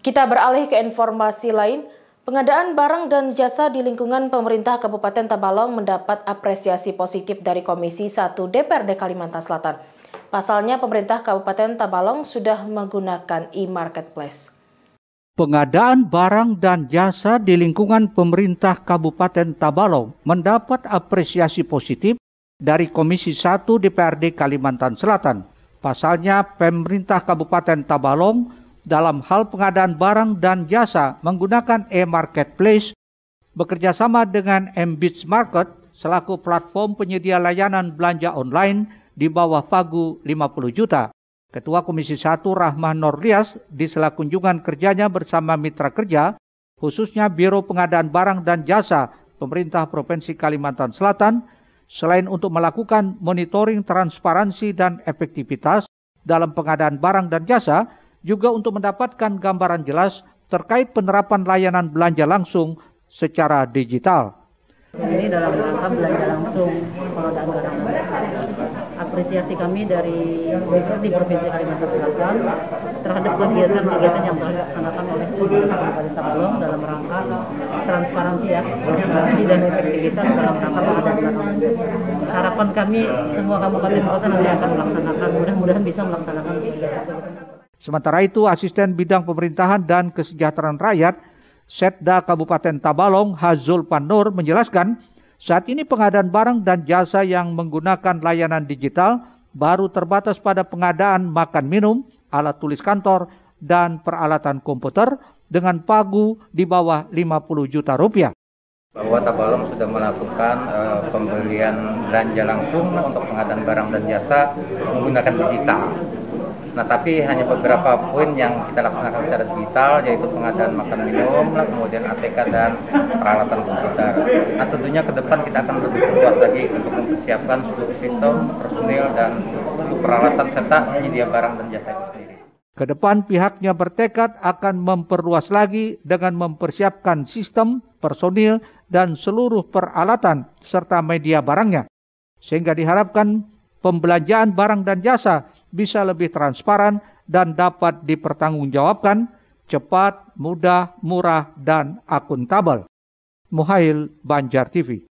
Kita beralih ke informasi lain. Pengadaan barang dan jasa di lingkungan pemerintah Kabupaten Tabalong mendapat apresiasi positif dari Komisi 1 DPRD Kalimantan Selatan. Pasalnya pemerintah Kabupaten Tabalong sudah menggunakan e-marketplace. Pengadaan barang dan jasa di lingkungan pemerintah Kabupaten Tabalong mendapat apresiasi positif dari Komisi 1 DPRD Kalimantan Selatan. Pasalnya, pemerintah Kabupaten Tabalong dalam hal pengadaan barang dan jasa menggunakan e-marketplace, bekerjasama sama dengan Mbits Market selaku platform penyedia layanan belanja online di bawah pagu 50 juta. Ketua Komisi 1 Rahmah Norlias di sela kunjungan kerjanya bersama mitra kerja, khususnya Biro Pengadaan Barang dan Jasa pemerintah Provinsi Kalimantan Selatan, selain untuk melakukan monitoring transparansi dan efektivitas dalam pengadaan barang dan jasa, juga untuk mendapatkan gambaran jelas terkait penerapan layanan belanja langsung secara digital. Ini dalam rangka belanja langsung produk garam. Apresiasi kami dari di Provinsi Kalimantan Selatan terhadap kegiatan-kegiatan yang dilaksanakan oleh pemerintah Balong dalam rangka transparansi ya, transparansi dan efektivitas dalam rangka pengadaan Harapan kami semua kabupaten kota nanti akan melaksanakan, mudah-mudahan bisa melaksanakan kegiatan-kegiatan. Sementara itu, Asisten Bidang Pemerintahan dan Kesejahteraan Rakyat Setda Kabupaten Tabalong Hazul Panur menjelaskan, saat ini pengadaan barang dan jasa yang menggunakan layanan digital baru terbatas pada pengadaan makan minum, alat tulis kantor, dan peralatan komputer dengan pagu di bawah 50 juta rupiah bahwa Tabalong sudah melakukan uh, pembelian belanja langsung untuk pengadaan barang dan jasa menggunakan digital. Nah, tapi hanya beberapa poin yang kita laksanakan secara digital, yaitu pengadaan makan minum, lah, kemudian ATK dan peralatan komputer. Nah, tentunya ke depan kita akan lebih luas lagi untuk mempersiapkan seluruh sistem, personil, dan seluruh peralatan serta penyedia barang dan jasa itu sendiri. Kedepan pihaknya bertekad akan memperluas lagi dengan mempersiapkan sistem, personil, dan seluruh peralatan serta media barangnya. Sehingga diharapkan pembelanjaan barang dan jasa bisa lebih transparan dan dapat dipertanggungjawabkan, cepat, mudah, murah, dan akuntabel. Muhail Banjar TV